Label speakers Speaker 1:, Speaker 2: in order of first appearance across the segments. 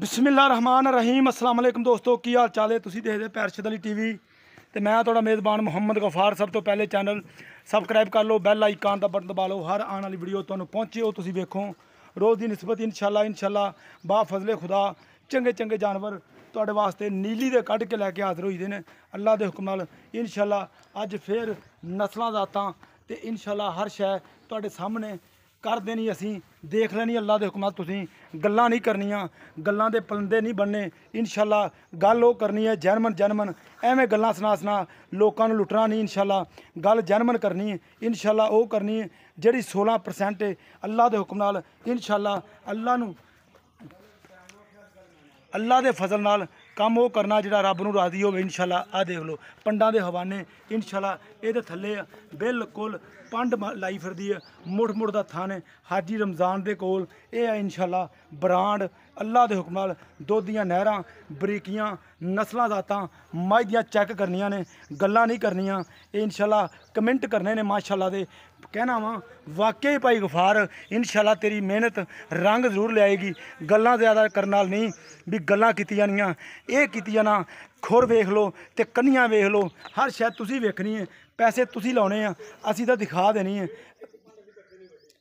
Speaker 1: ਬਿਸਮਿਲ੍ਲਾ ਰਹਿਮਾਨ ਰਹੀਮ ਅਸਲਾਮ ਅਲੈਕਮ ਦੋਸਤੋ ਕੀ ਹਾਲ ਚਾਲ ਹੈ ਤੁਸੀਂ ਦੇਖਦੇ ਪੈਰਸ਼ਦ ਅਲੀ ਟੀਵੀ ਤੇ ਮੈਂ ਤੁਹਾਡਾ ਮੇਜ਼ਬਾਨ ਮੁਹੰਮਦ ਗਫਾਰ ਸਭ ਤੋਂ ਪਹਿਲੇ ਚੈਨਲ ਸਬਸਕ੍ਰਾਈਬ ਕਰ ਲਓ ਬੈਲ ਆਈਕਨ ਦਾ ਬਟਨ ਦਬਾ ਲਓ ਹਰ ਆਉਣ ਵਾਲੀ ਵੀਡੀਓ ਤੁਹਾਨੂੰ ਪਹੁੰਚੇ ਉਹ ਤੁਸੀਂ ਵੇਖੋ ਰੋਜ਼ ਦੀ ਨਿਸਬਤ ਇਨਸ਼ਾਅੱਲਾ ਇਨਸ਼ਾਅੱਲਾ ਬਾ ਫਜ਼ਲੇ ਖੁਦਾ ਚੰਗੇ ਚੰਗੇ ਜਾਨਵਰ ਤੁਹਾਡੇ ਵਾਸਤੇ ਨੀਲੀ ਦੇ ਕੱਢ ਕੇ ਲੈ ਕੇ ਹਾਜ਼ਰ ਹੋਈਦੇ ਨੇ ਅੱਲਾ ਦੇ ਹੁਕਮ ਨਾਲ ਇਨਸ਼ਾਅੱਲਾ ਅੱਜ ਫੇਰ ਨਸਲਾਂ ਦਾਤਾਂ ਤੇ ਇਨਸ਼ਾਅੱਲਾ ਹਰ ਸ਼ੈ ਤੁਹਾਡੇ ਸਾਹਮਣੇ ਕਰ ਦੇਣੀ ਅਸੀਂ ਦੇਖ ਲੈਣੀ ਅੱਲਾ ਦੇ ਹੁਕਮਾਂ ਤੁਸੀਂ ਗੱਲਾਂ ਨਹੀਂ ਕਰਨੀਆਂ ਗੱਲਾਂ ਦੇ ਪਲੰਦੇ ਨਹੀਂ ਬਣਨੇ ਇਨਸ਼ਾਅੱਲਾ ਗੱਲ ਉਹ ਕਰਨੀ ਹੈ ਜਨਮਨ ਜਨਮਨ ਐਵੇਂ ਗੱਲਾਂ ਸੁਣਾ ਸੁਣਾ ਲੋਕਾਂ ਨੂੰ ਲੁੱਟਣਾ ਨਹੀਂ ਇਨਸ਼ਾਅੱਲਾ ਗੱਲ ਜਨਮਨ ਕਰਨੀ ਹੈ ਇਨਸ਼ਾਅੱਲਾ ਉਹ ਕਰਨੀ ਹੈ ਜਿਹੜੀ 16% ਅੱਲਾ ਦੇ ਹੁਕਮ ਨਾਲ ਇਨਸ਼ਾਅੱਲਾ ਅੱਲਾ ਨੂੰ ਅੱਲਾ ਦੇ ਫਜ਼ਲ ਨਾਲ ਕੰਮ ਉਹ ਕਰਨਾ ਜਿਹੜਾ ਰੱਬ ਨੂੰ ਰਾਜ਼ੀ ਹੋਵੇ ਇਨਸ਼ਾਅੱਲਾ ਆ ਦੇਖ ਲਓ ਪੰਡਾਂ ਦੇ ਹਵਾਨੇ ਇਨਸ਼ਾਅੱਲਾ ਇਹਦੇ ਥੱਲੇ ਬਿਲਕੁਲ ਪੰਡ ਲਾਈ ਫਿਰਦੀ ਹੈ ਮੁੜ ਮੁੜ ਦਾ ਥਾਨ ਹਾਜੀ ਰਮਜ਼ਾਨ ਦੇ ਕੋਲ ਇਹ ਹੈ ਇਨਸ਼ਾਅੱਲਾ ਬ੍ਰਾਂਡ ਅੱਲਾ ਦੇ ਹੁਕਮ ਨਾਲ ਦੁੱਧ ਦੀਆਂ ਨਹਿਰਾਂ ਬਰੀਕੀਆਂ ਨਸਲਾਂ ਜ਼ਾਤਾਂ ਮਾਈ ਦੀਆਂ ਚੈੱਕ ਕਰਨੀਆਂ ਨੇ ਗੱਲਾਂ ਨਹੀਂ ਕਰਨੀਆਂ ਇਹ ਇਨਸ਼ਾਅੱਲਾ ਕਮੈਂਟ ਕਰਨੇ ਨੇ ਮਾਸ਼ਾਅੱਲਾ ਦੇ ਕਹਿਣਾ ਵਾ ਵਾਕਈ ਭਾਈ ਗਫਾਰ ਇਨਸ਼ਾਅੱਲਾ ਤੇਰੀ ਮਿਹਨਤ ਰੰਗ ਜ਼ਰੂਰ ਲਿਆਏਗੀ ਗੱਲਾਂ ਜ਼ਿਆਦਾ ਕਰਨ ਨਾਲ ਨਹੀਂ ਵੀ ਗੱਲਾਂ ਕੀਤੀ ਜਾਣੀਆਂ ਇਹ ਕੀਤੀ ਜਾਣਾ ਖੁਰ ਵੇਖ ਲਓ ਤੇ ਕੰਨੀਆਂ ਵੇਖ ਲਓ ਹਰ ਸ਼ਾਇਦ ਤੁਸੀਂ ਵੇਖਣੀ ਹੈ ਪੈਸੇ ਤੁਸੀਂ ਲਾਉਣੇ ਆ ਅਸੀਂ ਤਾਂ ਦਿਖਾ ਦੇਣੀ ਹੈ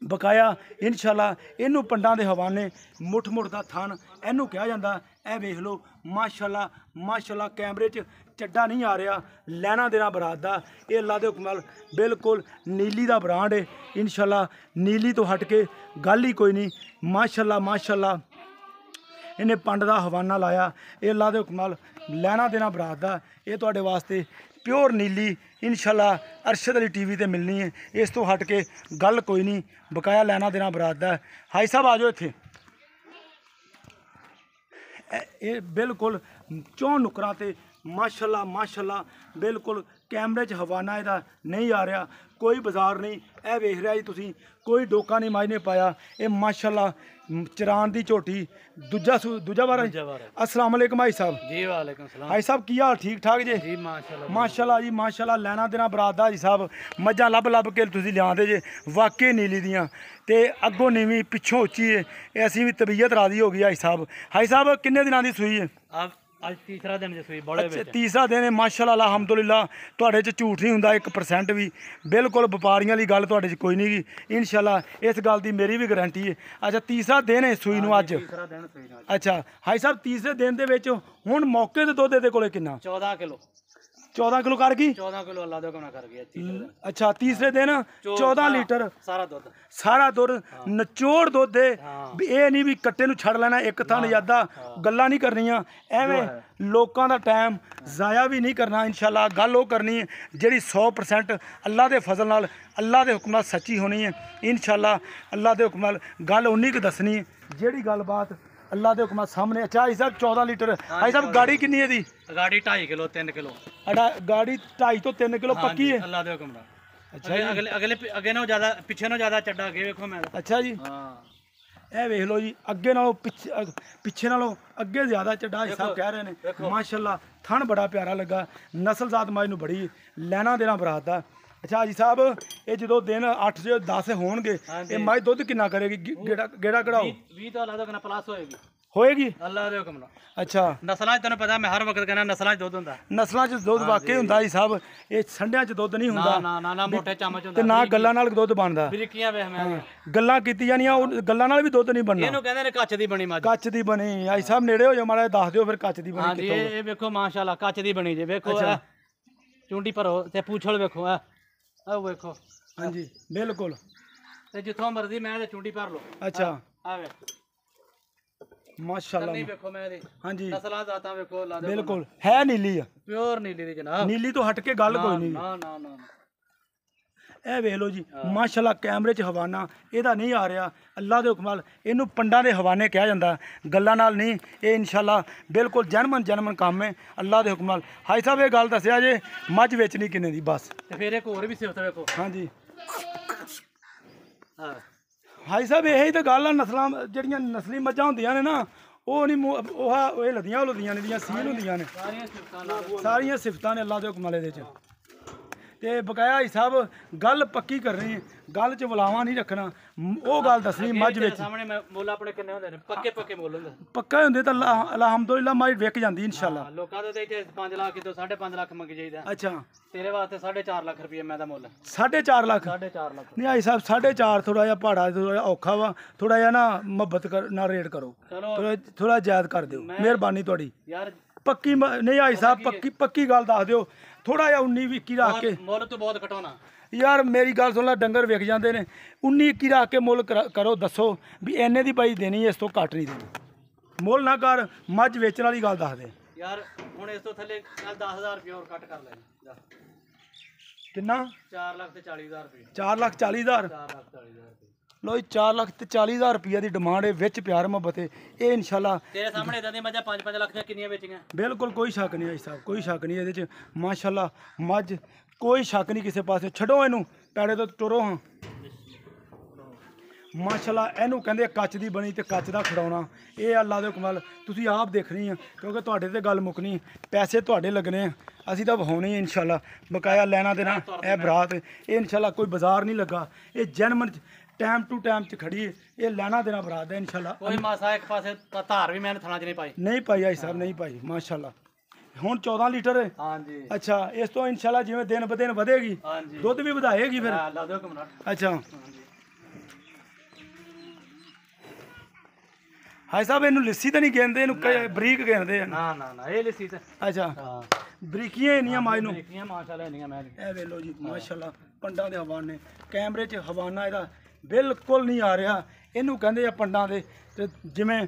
Speaker 1: ਬਕਾਇਆ ਇਨਸ਼ਾਅੱਲਾ ਇਹਨੂੰ ਪੰਡਾਂ ਦੇ ਹਵਾਨੇ ਮੁੱਠ ਮੁੱਠ ਦਾ ਥਣ ਇਹਨੂੰ ਕਿਹਾ ਜਾਂਦਾ ਇਹ ਵੇਖ ਲਓ ਮਾਸ਼ਾਅੱਲਾ ਮਾਸ਼ਾਅੱਲਾ ਕੈਮਰੇ 'ਚ ਚੱਡਾ ਨਹੀਂ ਆ ਰਿਹਾ ਲੈਣਾ ਦੇਣਾ ਬਰਾਦ ਦਾ ਇਹ ਅੱਲਾ ਦੇ ਹੁਕਮ ਨਾਲ ਬਿਲਕੁਲ ਨੀਲੀ ਦਾ ਬ੍ਰਾਂਡ ਹੈ ਇਨਸ਼ਾਅੱਲਾ ਨੀਲੀ ਤੋਂ ਹਟ ਕੇ ਗੱਲ ਹੀ ਕੋਈ ਨਹੀਂ ਮਾਸ਼ਾਅੱਲਾ ਮਾਸ਼ਾਅੱਲਾ ਇਹਨੇ ਪੰਡ ਦਾ ਹਵਾਨਾ ਲਾਇਆ ਇਹ ਅੱਲਾ ਦੇ ਹੁਕਮ ਨਾਲ ਲੈਣਾ ਦੇਣਾ ਬਰਾਤ ਦਾ ਇਹ ਤੁਹਾਡੇ ਵਾਸਤੇ ਪਿਓਰ ਨੀਲੀ ਇਨਸ਼ਾਅੱਲਾ ਅਰਸ਼ਦ ਅਲੀ ਟੀਵੀ ਤੇ ਮਿਲਣੀ ਹੈ ਇਸ ਤੋਂ ਹਟ ਕੇ ਗੱਲ ਕੋਈ ਨਹੀਂ ਬਕਾਇਆ ਲੈਣਾ ਦੇਣਾ ਬਰਾਤ ਦਾ ਹਾਈ ਸਾਹਿਬ ਆਜੋ ਇੱਥੇ ਇਹ ਬਿਲਕੁਲ ਚੌ ਨੁਕਰਾਂ ਤੇ ਮਾਸ਼ਾਅੱਲਾ ਮਾਸ਼ਾਅੱਲਾ ਬਿਲਕੁਲ ਕੈਮਰੇ 'ਚ ਹਵਾਨਾ ਇਹਦਾ ਨਹੀਂ ਆ ਰਿਹਾ ਕੋਈ ਬਾਜ਼ਾਰ ਨਹੀਂ ਇਹ ਵੇਖ ਰਿਹਾ ਜੀ ਤੁਸੀਂ ਕੋਈ ਡੋਕਾ ਨਹੀਂ ਮਾਇਨੇ ਪਾਇਆ ਇਹ ਮਾਸ਼ਾਅੱਲਾ ਚਰਾਨ ਦੀ ਝੋਟੀ ਦੂਜਾ ਦੂਜਾ ਵਾਰ ਅਸਲਾਮ ਅਲੈਕਮ ਭਾਈ ਸਾਹਿਬ
Speaker 2: ਜੀ ਵਾਲੇਕਮ ਸਲਾਮ ਭਾਈ ਸਾਹਿਬ
Speaker 1: ਕੀ ਹਾਲ ਠੀਕ ਠਾਕ ਜੇ ਜੀ ਮਾਸ਼ਾਅੱਲਾ ਮਾਸ਼ਾਅੱਲਾ ਜੀ ਮਾਸ਼ਾਅੱਲਾ ਲੈਣਾ ਦੇਣਾ ਬਰਾਦਾ ਜੀ ਸਾਹਿਬ ਮੱਝਾਂ ਲੱਭ ਲੱਭ ਕੇ ਤੁਸੀਂ ਲਿਆਂਦੇ ਜੇ ਵਾਕਈ ਨੀਲੀ ਦੀਆਂ ਤੇ ਅੱਗੋਂ ਨੀਵੀਂ ਪਿੱਛੋਂ ਉੱਚੀ ਐ ਐਸੀ ਅਸੀਂ ਵੀ ਤਬੀਅਤ ਰਾਜ਼ੀ ਹੋ ਗਈ ਹਾਈ ਸਾਹਿਬ ਹਾਈ ਸਾਹਿਬ ਕਿੰਨੇ ਦਿਨਾਂ ਦੀ ਸੂਈ ਐ
Speaker 2: ਆਪ ਅੱਜ ਤੀਸਰਾ ਦਿਨ ਜਸਵੀ ਬੜੇ ਵਿੱਚ ਤੀਸਰਾ
Speaker 1: ਦਿਨ ਹੈ ਮਾਸ਼ਾਅੱਲਾ ਅਲਹਮਦੁਲਿਲਾ ਤੁਹਾਡੇ 'ਚ ਝੂਠ ਨਹੀਂ ਹੁੰਦਾ 1% ਵੀ ਬਿਲਕੁਲ ਵਪਾਰੀਆਂ ਵਾਲੀ ਗੱਲ ਤੁਹਾਡੇ 'ਚ ਕੋਈ ਨਹੀਂ ਗਈ ਇਨਸ਼ਾਅੱਲਾ ਇਸ ਗੱਲ ਦੀ ਮੇਰੀ ਵੀ ਗਾਰੰਟੀ ਹੈ ਅੱਛਾ ਤੀਸਰਾ ਦਿਨ ਹੈ ਸੂਈ ਨੂੰ ਅੱਜ ਅੱਛਾ ਹਾਈ ਸਾਹਿਬ ਤੀਸਰੇ ਦਿਨ ਦੇ ਵਿੱਚ ਹੁਣ ਮੌਕੇ ਤੇ ਦੁੱਧ ਦੇ ਕੋਲੇ ਕਿੰਨਾ 14 ਕਿਲੋ 14 ਕਿਲੋ ਕਰ ਗਈ
Speaker 2: 14 ਕਿਲੋ ਅੱਲਾ ਦੇ ਹੁਕਮ ਨਾਲ ਕਰ ਗਿਆ
Speaker 1: ਤੀਸਰੇ ਦਿਨ ਅੱਛਾ ਤੀਸਰੇ ਦਿਨ 14 ਲੀਟਰ ਸਾਰਾ ਦੁੱਧ ਸਾਰਾ ਦੁੱਧ ਨਚੋੜ ਦੁੱਧ ਦੇ ਵੀ ਇਹ ਨਹੀਂ ਵੀ ਕੱਟੇ ਨੂੰ ਛੱਡ ਲੈਣਾ ਇੱਕ ਥਾਂ ਜ਼ਿਆਦਾ ਗੱਲਾਂ ਨਹੀਂ ਕਰਨੀਆਂ ਐਵੇਂ ਲੋਕਾਂ ਦਾ ਟਾਈਮ ਜ਼ਾਇਆ ਵੀ ਨਹੀਂ ਕਰਨਾ ਇਨਸ਼ਾਅੱਲਾ ਗੱਲ ਉਹ ਕਰਨੀ ਹੈ ਜਿਹੜੀ 100% ਅੱਲਾ ਦੇ ਫਜ਼ਲ ਨਾਲ ਅੱਲਾ ਦੇ ਹੁਕਮ ਨਾਲ ਸੱਚੀ ਹੋਣੀ ਹੈ ਇਨਸ਼ਾਅੱਲਾ ਅੱਲਾ ਦੇ ਹੁਕਮ ਨਾਲ ਗੱਲ ਉਨੀ ਕੁ ਦੱਸਣੀ ਹੈ ਜਿਹੜੀ ਗੱਲਬਾਤ ਅੱਲਾ ਦੇ ਹੁਕਮਾਂ ਸਾਹਮਣੇ ਅੱਛਾ ਇਹ ਸਾਹਿਬ 14 ਲੀਟਰ ਭਾਈ ਸਾਹਿਬ ਗਾੜੀ ਕਿੰਨੀ ਹੈ ਦੀ
Speaker 2: ਗਾੜੀ 2.5 ਕਿਲੋ 3 ਕਿਲੋ
Speaker 1: ਸਾਡਾ ਗਾੜੀ 2.5 ਤੋਂ 3 ਕਿਲੋ ਪੱਕੀ ਹੈ
Speaker 2: ਅੱਲਾ ਦੇ ਹੁਕਮ ਨਾਲ ਅੱਛਾ ਅਗਲੇ ਅਗਲੇ ਅੱਗੇ ਨਾਲੋਂ ਜ਼ਿਆਦਾ ਪਿੱਛੇ ਨਾਲੋਂ ਜ਼ਿਆਦਾ ਚੱਡਾ ਅੱਗੇ ਵੇਖੋ ਮੈਂ
Speaker 1: ਅੱਛਾ ਜੀ ਹਾਂ ਇਹ ਵੇਖ ਲਓ ਜੀ ਅੱਗੇ ਨਾਲੋਂ ਪਿੱਛੇ ਪਿੱਛੇ ਨਾਲੋਂ ਅੱਗੇ ਜ਼ਿਆਦਾ ਚੱਡਾ ਹਿਸਾਬ ਕਹਿ ਰਹੇ ਨੇ ਮਾਸ਼ਾਅੱਲਾ ਥਣ ਬੜਾ ਪਿਆਰਾ ਲੱਗਾ ਨਸਲ ਜ਼ਾਤ ਮਾਜ ਨੂੰ ਬੜੀ ਲੈਣਾ ਦੇਣਾ ਬਰਾਤ ਦਾ ਅੱਛਾ ਜੀ ਸਾਹਿਬ ਇਹ ਜਦੋਂ ਦਿਨ 8 ਜੇ 10 ਹੋਣਗੇ ਇਹ ਮਾਈ ਦੁੱਧ ਕਿੰਨਾ ਕਰੇਗੀ ਗੇੜਾ ਗੇੜਾ ਕਢਾਓ
Speaker 2: 20 ਤੋਂ ਲੱਗਦਾ ਕਿੰਨਾ ਪਲੱਸ ਹੋਏਗੀ ਹੋਏਗੀ ਅੱਲਾ ਦੇ ਹੁਕਮ ਨਾਲ ਅੱਛਾ ਨਸਲਾਂ 'ਚ ਤੈਨੂੰ ਪਤਾ ਮੈਂ ਹਰ ਵਕਤ ਕਹਿੰਦਾ ਨਸਲਾਂ 'ਚ ਦੁੱਧ ਹੁੰਦਾ
Speaker 1: ਨਸਲਾਂ 'ਚ ਦੁੱਧ ਵਾਕਈ ਹੁੰਦਾ ਜੀ ਸਾਹਿਬ ਇਹ ਸੰਡਿਆਂ 'ਚ ਦੁੱਧ ਨਹੀਂ ਹੁੰਦਾ ਨਾ ਨਾ ਨਾ ਨਾ ਮੋਟੇ
Speaker 2: ਚਮਚ ਹੁੰਦਾ ਤੇ ਨਾ ਗੱਲਾਂ ਨਾਲ
Speaker 1: ਦੁੱਧ ਬਣਦਾ ਬਰੀਕੀਆਂ ਵੇਖ ਮੈਂ ਗੱਲਾਂ ਕੀਤੀ ਜਾਣੀਆਂ ਉਹ ਗੱਲਾਂ ਨਾਲ ਵੀ ਦੁੱਧ ਨਹੀਂ ਬਣਨਾ ਇਹਨੂੰ ਕਹਿੰਦੇ ਨੇ ਕੱਚ ਦੀ ਬਣੀ ਮੱਝ ਕੱਚ ਦੀ ਬਣੀ ਆਈ ਸਾਹਿਬ ਨੇੜੇ ਹੋ ਜਾ ਮਾੜਾ ਦੱਸ ਦਿਓ ਫਿਰ ਕੱਚ ਦੀ ਬਣੀ ਕਿੱਥੋਂ ਇਹ
Speaker 2: ਵੇਖੋ ਮਾਸ਼ਾਅੱਲਾ ਕੱਚ ਦੀ ਬਣੀ ਜੇ ਵੇਖੋ ਚੁੰਡੀ ਭਰੋ ਤੇ ਪੂਛਲ ਵੇਖੋ ਆ ਆ ਵੇਖੋ
Speaker 1: ਹਾਂਜੀ ਬਿਲਕੁਲ
Speaker 2: ਤੇ ਜਿੱਥੋਂ ਮਰਜ਼ੀ ਮੈਂ ਤੇ ਚੁੰਡੀ ਭਰ ਲਓ ਅੱਛਾ ਆ ਵੇਖੋ
Speaker 1: ਮਾਸ਼ਾਅੱਲਾ ਨਹੀਂ ਵੇਖੋ
Speaker 2: ਮੈਂ ਇਹਦੀ ਹਾਂਜੀ ਨਸਲਾਂ ਜ਼ਾਤਾਂ ਵੇਖੋ ਲਾ ਦੇ ਬਿਲਕੁਲ ਹੈ ਨੀਲੀ ਆ ਪਿਓਰ ਨੀਲੀ ਦੀ ਜਨਾਬ ਨੀਲੀ ਤੋਂ ਹਟ ਕੇ ਗੱਲ ਕੋਈ ਨਹੀਂ ਨਾ ਨਾ ਨਾ
Speaker 1: ਇਹ ਵੇਖ ਲਓ ਜੀ ਮਾਸ਼ਾਅੱਲਾ ਕੈਮਰੇ 'ਚ ਹਵਾਨਾ ਇਹਦਾ ਨਹੀਂ ਆ ਰਿਹਾ ਅੱਲਾ ਦੇ ਹੁਕਮ ਇਹਨੂੰ ਪੰਡਾਂ ਦੇ ਹਵਾਨੇ ਕਿਹਾ ਜਾਂਦਾ ਗੱਲਾਂ ਨਾਲ ਨਹੀਂ ਇਹ ਇਨਸ਼ਾਅੱਲਾ ਬਿਲਕੁਲ ਜਨਮਨ ਜਨਮਨ ਕੰਮ ਹੈ ਅੱਲਾ ਦੇ ਹੁਕਮ ਹਾਈ ਸਾਹਿਬ ਇਹ ਗੱਲ ਦੱਸਿਆ ਜੇ ਮੱਝ ਵੇਚਣੀ ਕਿੰਨੇ ਦੀ ਬਸ
Speaker 2: ਤੇ ਫਿਰ ਇੱਕ ਹੋਰ ਵੀ ਸਿਫਤ ਵੇਖੋ ਹਾਂਜੀ
Speaker 1: ਹਾਂ ਹਾਈ ਸਾਹਿਬ ਹੀ ਤਾਂ ਗੱਲ ਆ ਨਸਲਾਂ ਜਿਹੜੀਆਂ ਨਸਲੀ ਮੱਝਾਂ ਹੁੰਦੀਆਂ ਨੇ ਨਾ ਉਹ ਨਹੀਂ ਉਹ ਇਹ ਲਦੀਆਂ ਲਦੀਆਂ ਨੇ ਦੀਆਂ ਸੀਲ ਹੁੰਦੀਆਂ ਨੇ ਸਾਰੀਆਂ ਸਿਫਤਾਂ ਨੇ ਅੱਲਾ ਦੇ ਹੁਕਮ ਵਾਲੇ ਦੇ ਚ ਤੇ ਬਕਾਇਆ ਹੀ ਸਾਹਿਬ ਗੱਲ ਪੱਕੀ ਕਰ ਰਹੇ ਗੱਲ 'ਚ ਬੁਲਾਵਾ ਨਹੀਂ ਰੱਖਣਾ ਉਹ ਗੱਲ ਦੱਸਣੀ ਮੱਝ ਵਿੱਚ ਸਾਹਮਣੇ
Speaker 2: ਮੈਂ ਮੁੱਲ ਆਪਣੇ ਕਿੰਨੇ ਹੁੰਦੇ ਨੇ ਪੱਕੇ ਪੱਕੇ ਮੁੱਲ ਹੁੰਦੇ
Speaker 1: ਪੱਕੇ ਹੁੰਦੇ ਤਾਂ ਅਲਹਮਦੁਲਿਲਾ ਮੱਝ ਵਿਕ ਜਾਂਦੀ ਇਨਸ਼ਾਅੱਲਾ
Speaker 2: ਲੋਕਾਂ ਦੇ ਤਾਂ ਇੱਥੇ 5 ਲੱਖ ਕਿਤੋਂ 5.5 ਲੱਖ ਮੰਗ ਜਾਈਦਾ ਅੱਛਾ ਤੇਰੇ ਵਾਸਤੇ 4.5 ਲੱਖ ਰੁਪਏ ਮੈਂ ਦਾ ਮੁੱਲ
Speaker 1: 4.5 ਲੱਖ 4.5 ਲੱਖ ਨਹੀਂ ਆਈ ਸਾਹਿਬ 4.5 ਥੋੜਾ ਜਿਹਾ ਪਹਾੜਾ ਥੋੜਾ ਜਿਹਾ ਔਖਾ ਵਾ ਥੋੜਾ ਜਿਹਾ ਨਾ ਮੁਹੱਬਤ ਕਰ ਨਾ ਰੇਟ ਕਰੋ ਚਲੋ ਥੋੜਾ ਜਿਆਦਾ ਕਰ ਦਿਓ ਮਿਹਰਬਾਨੀ ਤੁਹਾਡੀ ਯਾਰ ਪੱਕੀ ਨਹੀਂ ਆਈ ਸਾਹਿਬ ਪੱਕੀ ਪੱਕੀ ਗੱਲ ਦੱਸ ਦਿਓ ਥੋੜਾ ਜਿਹਾ 19 21 ਰੱਖ ਕੇ
Speaker 2: ਮੁੱਲ ਤੋਂ ਬਹੁਤ ਘਟਾਉਣਾ
Speaker 1: ਯਾਰ ਮੇਰੀ ਗੱਲ ਸੁਣ ਲੈ ਡੰਗਰ ਵਿਕ ਜਾਂਦੇ ਨੇ 19 21 ਰੱਖ ਕੇ ਮੁੱਲ ਕਰੋ ਦੱਸੋ ਵੀ ਐਨੇ ਦੀ ਬਾਈ ਦੇਣੀ ਇਸ ਤੋਂ ਘੱਟ ਨਹੀਂ ਦੇਣੀ ਮੁੱਲ ਨਾ ਕਰ ਮੱਝ ਵੇਚਣ ਵਾਲੀ ਗੱਲ ਦੱਸ ਦੇ
Speaker 2: ਯਾਰ ਹੁਣ ਇਸ ਤੋਂ ਥੱਲੇ ਕੱਲ 10000 ਰੁਪਏ ਹੋਰ ਕੱਟ ਕਰ ਲੈ ਕਿੰਨਾ 4 ਲੱਖ ਤੇ 40000 ਰੁਪਏ 4 ਲੱਖ 40000 4 ਲੱਖ 40000 ਰੁਪਏ
Speaker 1: ਲੋ 4 ਲੱਖ ਤੇ 40000 ਰੁਪਈਆ ਦੀ ਡਿਮਾਂਡ ਹੈ ਵਿੱਚ ਪਿਆਰ ਮੁਹੱਬਤ ਹੈ ਇਹ ਇਨਸ਼ਾਅੱਲਾ
Speaker 2: ਤੇਰੇ ਸਾਹਮਣੇ ਇਦਾਂ ਦੀਆਂ ਮੱਝਾਂ 5-5 ਲੱਖ ਦੀਆਂ ਕਿੰਨੀਆਂ ਵੇਚੀਆਂ
Speaker 1: ਬਿਲਕੁਲ ਕੋਈ ਸ਼ੱਕ ਨਹੀਂ ਆਈ ਸਾਹਿਬ ਕੋਈ ਸ਼ੱਕ ਨਹੀਂ ਇਹਦੇ 'ਚ ਮਾਸ਼ਾਅੱਲਾ ਮੱਝ ਕੋਈ ਸ਼ੱਕ ਨਹੀਂ ਕਿਸੇ ਪਾਸੇ ਛੱਡੋ ਇਹਨੂੰ ਪੈੜੇ ਤੋਂ ਟੁਰੋ ਹਾਂ ਮਾਸ਼ਾਅੱਲਾ ਇਹਨੂੰ ਕਹਿੰਦੇ ਕੱਚ ਦੀ ਬਣੀ ਤੇ ਕੱਚ ਦਾ ਖੜਾਉਣਾ ਇਹ ਅੱਲਾ ਦੇ ਕਮਾਲ ਤੁਸੀਂ ਆਪ ਦੇਖਣੀ ਆ ਕਿਉਂਕਿ ਤੁਹਾਡੇ ਤੇ ਗੱਲ ਮੁੱਕਣੀ ਪੈਸੇ ਤੁਹਾਡੇ ਲੱਗਣੇ ਆ ਅਸੀਂ ਤਾਂ ਵਹਾਉਣੇ ਇਨਸ਼ਾਅੱਲਾ ਬਕਾਇਆ ਲੈਣਾ ਦੇਣਾ ਇਹ ਬਰਾਤ ਇਹ ਇਨਸ਼ਾਅੱਲਾ ਕੋਈ ਬਾਜ਼ਾਰ ਨਹੀਂ ਲੱਗਾ ਇਹ ਜਨਮਨ ਟਾਈਮ ਟੂ ਟਾਈਮ ਤੇ ਖੜੀਏ ਇਹ ਲੈਣਾ ਦੇਣਾ ਬਰਾਦ ਹੈ ਇਨਸ਼ਾਅੱਲਾ ਕੋਈ
Speaker 2: ਮਾਸਾ ਇੱਕ ਪਾਸੇ ਧਾਰ ਵੀ ਮੈਂ ਥਣਾ ਚ ਨਹੀਂ ਪਾਈ
Speaker 1: ਨਹੀਂ ਪਾਈ ਆਈ ਸਾਹਿਬ ਨਹੀਂ ਪਾਈ ਮਾਸ਼ਾਅੱਲਾ ਹੁਣ 14 ਲੀਟਰ ਹੈ ਹਾਂਜੀ ਅੱਛਾ ਇਸ ਤੋਂ ਇਨਸ਼ਾਅੱਲਾ ਜਿਵੇਂ ਦਿਨ ਬ ਵਧੇਗੀ ਹਾਂਜੀ ਦੁੱਧ ਵੀ ਵਧਾਏਗੀ ਫਿਰ ਲਾ ਦਿਓ ਕਮਰਾ ਅੱਛਾ ਹਾਈ ਸਾਹਿਬ ਇਹਨੂੰ ਲੱਸੀ ਤਾਂ ਨਹੀਂ ਕਹਿੰਦੇ ਇਹਨੂੰ ਬਰੀਕ ਕਹਿੰਦੇ ਆ ਨਾ ਨਾ ਨਾ ਇਹ ਲੱਸੀ ਤਾਂ ਅੱਛਾ ਹਾਂ ਬਰੀਕੀਆਂ ਇੰਨੀਆਂ ਮਾਈ ਨੂੰ ਬਰੀਕੀਆਂ ਮਾਸ਼ਾਅੱਲਾ ਇੰਨੀਆਂ ਮੈਂ ਇਹ ਲਓ ਜੀ ਮਾਸ਼ਾਅੱਲਾ ਪੰਡਾਂ ਦੇ ਹਵਾਨੇ ਕੈਮਰੇ 'ਚ ਹਵਾਨਾ ਇਹਦਾ ਬਿਲਕੁਲ ਨਹੀਂ ਆ ਰਿਹਾ ਇਹਨੂੰ ਕਹਿੰਦੇ ਆ ਪੰਡਾਂ ਦੇ ਤੇ ਜਿਵੇਂ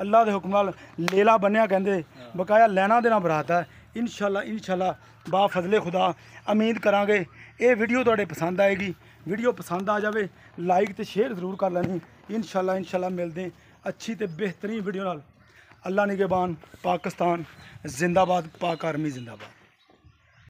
Speaker 1: ਅੱਲਾ ਦੇ ਹੁਕਮ ਨਾਲ ਲੇਲਾ ਬੰਨਿਆ ਕਹਿੰਦੇ ਬਕਾਇਆ ਲੈਣਾ ਦੇਣਾ ਬਰਾਤਾ ਇਨਸ਼ਾਅੱਲਾ ਇਨਸ਼ਾਅੱਲਾ ਬਾ ਫਜ਼ਲੇ ਖੁਦਾ ਉਮੀਦ ਕਰਾਂਗੇ ਇਹ ਵੀਡੀਓ ਤੁਹਾਡੇ ਪਸੰਦ ਆਏਗੀ ਵੀਡੀਓ ਪਸੰਦ ਆ ਜਾਵੇ ਲਾਈਕ ਤੇ ਸ਼ੇਅਰ ਜ਼ਰੂਰ ਕਰ ਲੈਣੀ ਇਨਸ਼ਾਅੱਲਾ ਇਨਸ਼ਾਅੱਲਾ ਮਿਲਦੇ ਅੱਛੀ ਤੇ ਬਿਹਤਰੀਨ ਵੀਡੀਓ ਨਾਲ ਅੱਲਾ ਨਿਗਹਿਬਾਨ ਪਾਕਿਸਤਾਨ ਜ਼ਿੰਦਾਬਾਦ ਪਾਕ ਆਰਮੀ ਜ਼ਿੰਦਾਬਾਦ